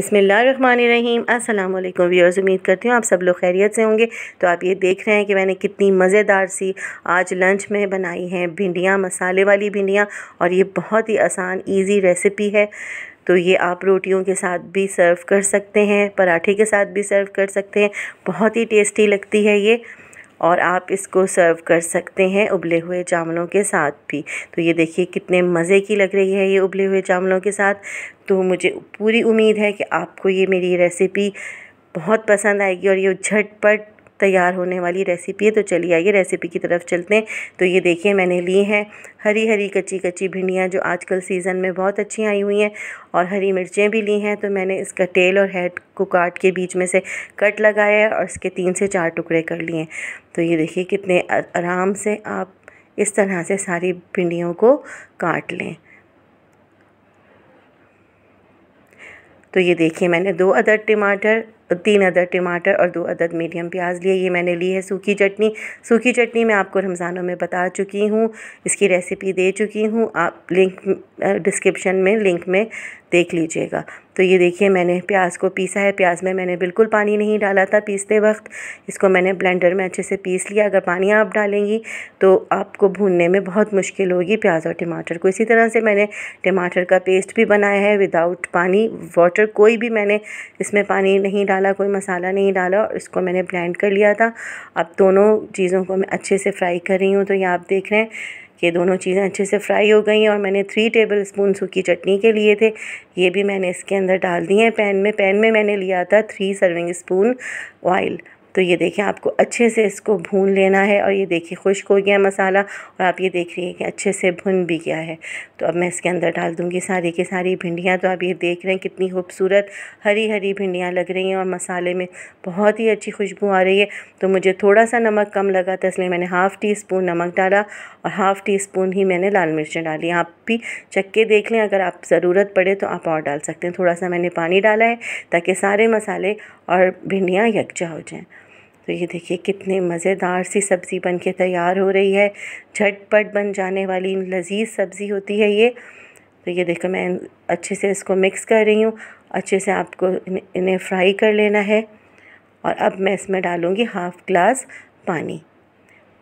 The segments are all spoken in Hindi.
बिसमीम अस्सलाम वालेकुम व्यूअर्स उम्मीद करती हूँ आप सब लोग खैरियत से होंगे तो आप ये देख रहे हैं कि मैंने कितनी मज़ेदार सी आज लंच में बनाई हैं भिंडियाँ मसाले वाली भिंडियाँ और ये बहुत ही आसान ईज़ी रेसिपी है तो ये आप रोटियों के साथ भी सर्व कर सकते हैं पराठे के साथ भी सर्व कर सकते हैं बहुत ही टेस्टी लगती है ये और आप इसको सर्व कर सकते हैं उबले हुए चावलों के साथ भी तो ये देखिए कितने मज़े की लग रही है ये उबले हुए चावलों के साथ तो मुझे पूरी उम्मीद है कि आपको ये मेरी रेसिपी बहुत पसंद आएगी और ये झटपट तैयार होने वाली रेसिपी है तो चलिए आइए रेसिपी की तरफ चलते हैं तो ये देखिए मैंने ली हैं हरी हरी कच्ची कच्ची भिंडियाँ जो आजकल सीज़न में बहुत अच्छी आई हुई हैं और हरी मिर्चें भी ली हैं तो मैंने इसका टेल और हेड को काट के बीच में से कट लगाया और इसके तीन से चार टुकड़े कर लिए तो ये देखिए कितने आराम से आप इस तरह से सारी भिंडियों को काट लें तो ये देखिए मैंने दो अदर टमाटर तीन अदद टमाटर और दो अदद मीडियम प्याज लिए ये मैंने ली है सूखी चटनी सूखी चटनी मैं आपको रमज़ानों में बता चुकी हूँ इसकी रेसिपी दे चुकी हूँ आप लिंक डिस्क्रिप्शन में लिंक में देख लीजिएगा तो ये देखिए मैंने प्याज को पीसा है प्याज में मैंने बिल्कुल पानी नहीं डाला था पीसते वक्त इसको मैंने ब्लेंडर में अच्छे से पीस लिया अगर पानी आप डालेंगी तो आपको भूनने में बहुत मुश्किल होगी प्याज और टमाटर को इसी तरह से मैंने टमाटर का पेस्ट भी बनाया है विदाउट पानी वाटर कोई भी मैंने इसमें पानी नहीं डाला डाला कोई मसाला नहीं डाला और इसको मैंने ब्लेंड कर लिया था अब दोनों चीज़ों को मैं अच्छे से फ्राई कर रही हूँ तो ये आप देख रहे हैं ये दोनों चीज़ें अच्छे से फ्राई हो गई हैं और मैंने थ्री टेबल स्पून सूखी चटनी के लिए थे ये भी मैंने इसके अंदर डाल दिए हैं पैन में पैन में मैंने लिया था थ्री सर्विंग स्पून ऑयल तो ये देखिए आपको अच्छे से इसको भून लेना है और ये देखिए खुश्क हो गया मसाला और आप ये देख रही है कि अच्छे से भुन भी गया है तो अब मैं इसके अंदर डाल दूँगी सारी की सारी भिंडियाँ तो आप ये देख रहे हैं कितनी खूबसूरत हरी हरी भिंडियाँ लग रही हैं और मसाले में बहुत ही अच्छी खुशबू आ रही है तो मुझे थोड़ा सा नमक कम लगा था इसलिए मैंने हाफ़ टी स्पून नमक डाला और हाफ़ टी स्पून ही मैंने लाल मिर्चें डाली आप भी चक्के देख लें अगर आप ज़रूरत पड़े तो आप और डाल सकते हैं थोड़ा सा मैंने पानी डाला है ताकि सारे मसाले और भिंडियाँ यकजा हो जाएँ तो ये देखिए कितने मज़ेदार सी सब्ज़ी बन के तैयार हो रही है झटपट बन जाने वाली लजीज सब्ज़ी होती है ये तो ये देखो मैं अच्छे से इसको मिक्स कर रही हूँ अच्छे से आपको इन्हें फ्राई कर लेना है और अब मैं इसमें डालूँगी हाफ़ ग्लास पानी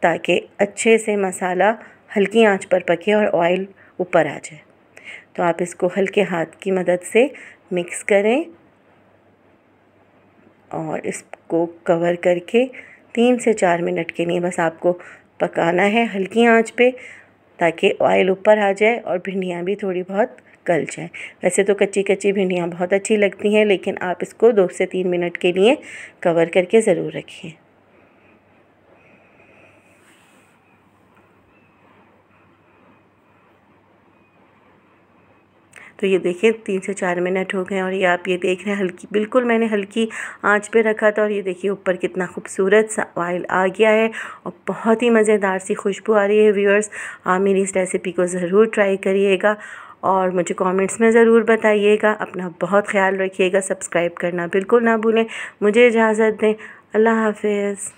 ताकि अच्छे से मसाला हल्की आंच पर पके और ऑयल ऊपर आ जाए तो आप इसको हल्के हाथ की मदद से मिक्स करें और इस को कवर करके तीन से चार मिनट के लिए बस आपको पकाना है हल्की आंच पे ताकि ऑयल ऊपर आ जाए और भिंडियाँ भी थोड़ी बहुत गल जाए वैसे तो कच्ची कच्ची भिंडियाँ बहुत अच्छी लगती हैं लेकिन आप इसको दो से तीन मिनट के लिए कवर करके ज़रूर रखिए तो ये देखें तीन से चार मिनट हो गए और ये आप ये देख रहे हैं हल्की बिल्कुल मैंने हल्की आँच पर रखा था और ये देखिए ऊपर कितना खूबसूरत सा ऑयल आ गया है और बहुत ही मज़ेदार सी खुशबू आ रही है व्यूअर्स आप मेरी इस रेसिपी को ज़रूर ट्राई करिएगा और मुझे कमेंट्स में ज़रूर बताइएगा अपना बहुत ख्याल रखिएगा सब्सक्राइब करना बिल्कुल ना भूलें मुझे इजाज़त दें अल्लाह हाफिज़